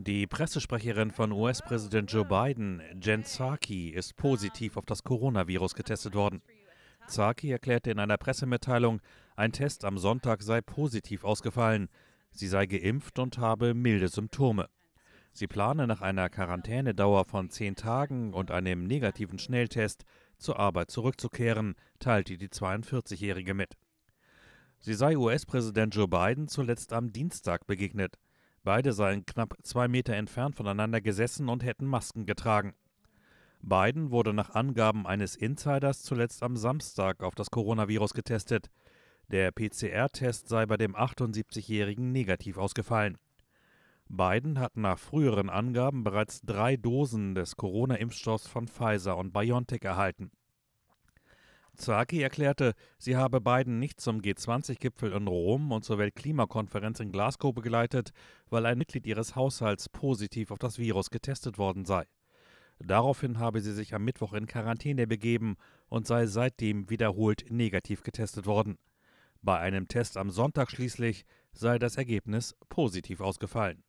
Die Pressesprecherin von US-Präsident Joe Biden, Jen Psaki, ist positiv auf das Coronavirus getestet worden. Psaki erklärte in einer Pressemitteilung, ein Test am Sonntag sei positiv ausgefallen. Sie sei geimpft und habe milde Symptome. Sie plane nach einer Quarantänedauer von zehn Tagen und einem negativen Schnelltest zur Arbeit zurückzukehren, teilte die 42-Jährige mit. Sie sei US-Präsident Joe Biden zuletzt am Dienstag begegnet. Beide seien knapp zwei Meter entfernt voneinander gesessen und hätten Masken getragen. Biden wurde nach Angaben eines Insiders zuletzt am Samstag auf das Coronavirus getestet. Der PCR-Test sei bei dem 78-Jährigen negativ ausgefallen. Biden hat nach früheren Angaben bereits drei Dosen des Corona-Impfstoffs von Pfizer und BioNTech erhalten. Zaki erklärte, sie habe Biden nicht zum G20-Gipfel in Rom und zur Weltklimakonferenz in Glasgow begleitet, weil ein Mitglied ihres Haushalts positiv auf das Virus getestet worden sei. Daraufhin habe sie sich am Mittwoch in Quarantäne begeben und sei seitdem wiederholt negativ getestet worden. Bei einem Test am Sonntag schließlich sei das Ergebnis positiv ausgefallen.